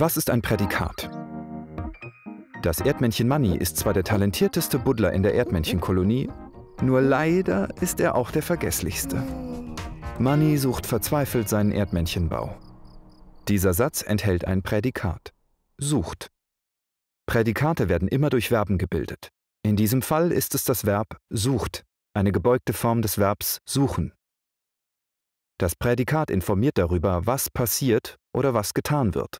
Was ist ein Prädikat? Das Erdmännchen Manny ist zwar der talentierteste Buddler in der Erdmännchenkolonie, nur leider ist er auch der vergesslichste. Manny sucht verzweifelt seinen Erdmännchenbau. Dieser Satz enthält ein Prädikat. Sucht. Prädikate werden immer durch Verben gebildet. In diesem Fall ist es das Verb sucht, eine gebeugte Form des Verbs suchen. Das Prädikat informiert darüber, was passiert oder was getan wird.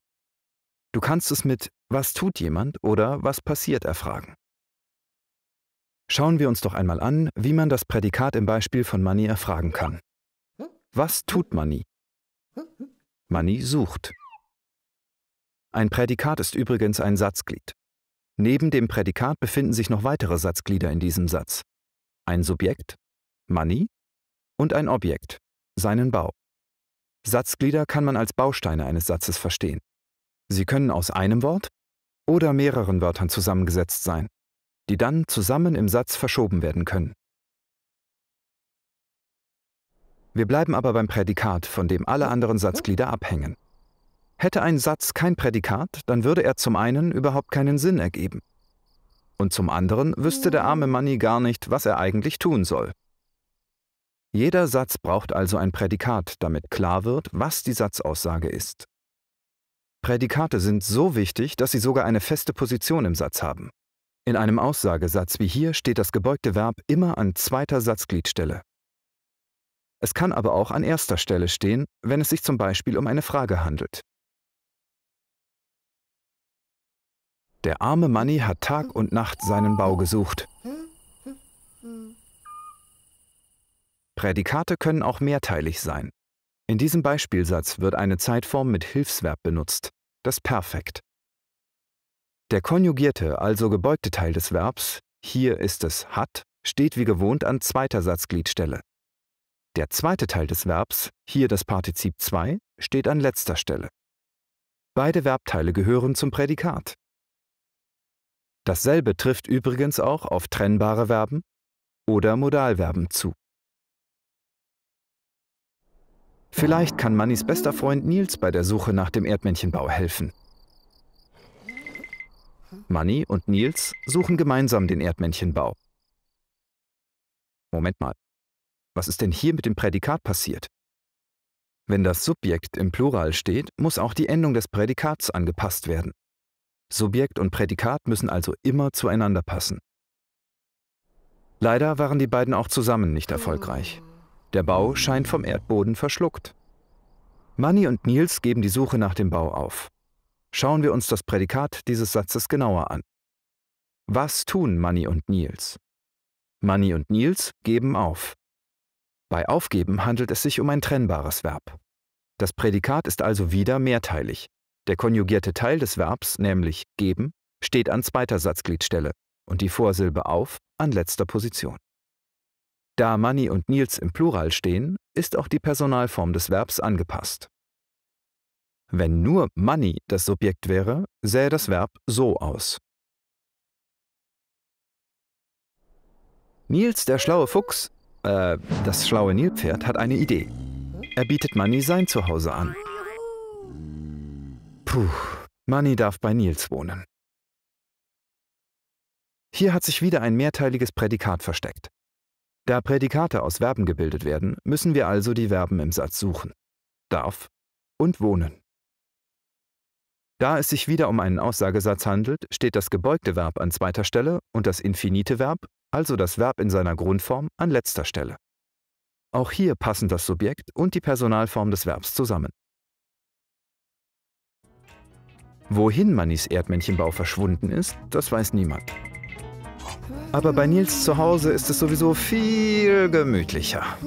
Du kannst es mit Was tut jemand oder Was passiert erfragen. Schauen wir uns doch einmal an, wie man das Prädikat im Beispiel von Money erfragen kann. Was tut Money? Money sucht. Ein Prädikat ist übrigens ein Satzglied. Neben dem Prädikat befinden sich noch weitere Satzglieder in diesem Satz. Ein Subjekt, Money, und ein Objekt, seinen Bau. Satzglieder kann man als Bausteine eines Satzes verstehen. Sie können aus einem Wort oder mehreren Wörtern zusammengesetzt sein, die dann zusammen im Satz verschoben werden können. Wir bleiben aber beim Prädikat, von dem alle anderen Satzglieder abhängen. Hätte ein Satz kein Prädikat, dann würde er zum einen überhaupt keinen Sinn ergeben. Und zum anderen wüsste der arme Manni gar nicht, was er eigentlich tun soll. Jeder Satz braucht also ein Prädikat, damit klar wird, was die Satzaussage ist. Prädikate sind so wichtig, dass sie sogar eine feste Position im Satz haben. In einem Aussagesatz wie hier steht das gebeugte Verb immer an zweiter Satzgliedstelle. Es kann aber auch an erster Stelle stehen, wenn es sich zum Beispiel um eine Frage handelt. Der arme Manni hat Tag und Nacht seinen Bau gesucht. Prädikate können auch mehrteilig sein. In diesem Beispielsatz wird eine Zeitform mit Hilfsverb benutzt, das Perfekt. Der konjugierte, also gebeugte Teil des Verbs, hier ist es hat, steht wie gewohnt an zweiter Satzgliedstelle. Der zweite Teil des Verbs, hier das Partizip 2, steht an letzter Stelle. Beide Verbteile gehören zum Prädikat. Dasselbe trifft übrigens auch auf trennbare Verben oder Modalverben zu. Vielleicht kann Mannys bester Freund Nils bei der Suche nach dem Erdmännchenbau helfen. Manny und Nils suchen gemeinsam den Erdmännchenbau. Moment mal. Was ist denn hier mit dem Prädikat passiert? Wenn das Subjekt im Plural steht, muss auch die Endung des Prädikats angepasst werden. Subjekt und Prädikat müssen also immer zueinander passen. Leider waren die beiden auch zusammen nicht erfolgreich. Der Bau scheint vom Erdboden verschluckt. Manny und Nils geben die Suche nach dem Bau auf. Schauen wir uns das Prädikat dieses Satzes genauer an. Was tun Manny und Nils? Manny und Nils geben auf. Bei aufgeben handelt es sich um ein trennbares Verb. Das Prädikat ist also wieder mehrteilig. Der konjugierte Teil des Verbs, nämlich geben, steht an zweiter Satzgliedstelle und die Vorsilbe auf an letzter Position. Da Manni und Nils im Plural stehen, ist auch die Personalform des Verbs angepasst. Wenn nur Manni das Subjekt wäre, sähe das Verb so aus. Nils, der schlaue Fuchs, äh, das schlaue Nilpferd, hat eine Idee. Er bietet Manni sein Zuhause an. Puh, Manni darf bei Nils wohnen. Hier hat sich wieder ein mehrteiliges Prädikat versteckt. Da Prädikate aus Verben gebildet werden, müssen wir also die Verben im Satz suchen. Darf und wohnen. Da es sich wieder um einen Aussagesatz handelt, steht das gebeugte Verb an zweiter Stelle und das infinite Verb, also das Verb in seiner Grundform, an letzter Stelle. Auch hier passen das Subjekt und die Personalform des Verbs zusammen. Wohin Mannis Erdmännchenbau verschwunden ist, das weiß niemand. Aber bei Nils zu Hause ist es sowieso viel gemütlicher.